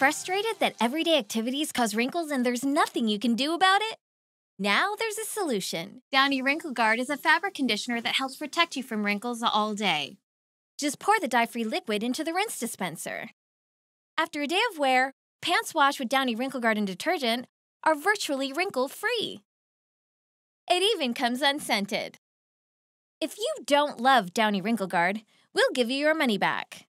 frustrated that everyday activities cause wrinkles and there's nothing you can do about it? Now there's a solution. Downy Wrinkle Guard is a fabric conditioner that helps protect you from wrinkles all day. Just pour the dye-free liquid into the rinse dispenser. After a day of wear, pants washed with Downy Wrinkle Guard and detergent are virtually wrinkle-free. It even comes unscented. If you don't love Downy Wrinkle Guard, we'll give you your money back.